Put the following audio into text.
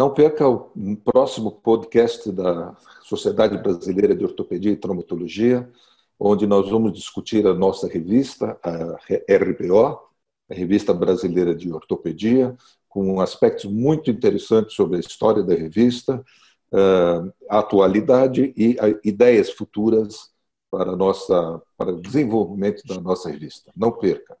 Não perca o próximo podcast da Sociedade Brasileira de Ortopedia e Traumatologia, onde nós vamos discutir a nossa revista, a RBO, a Revista Brasileira de Ortopedia, com aspectos muito interessantes sobre a história da revista, ah, a atualidade e ideias futuras para, nossa, para o desenvolvimento da nossa revista. Não perca!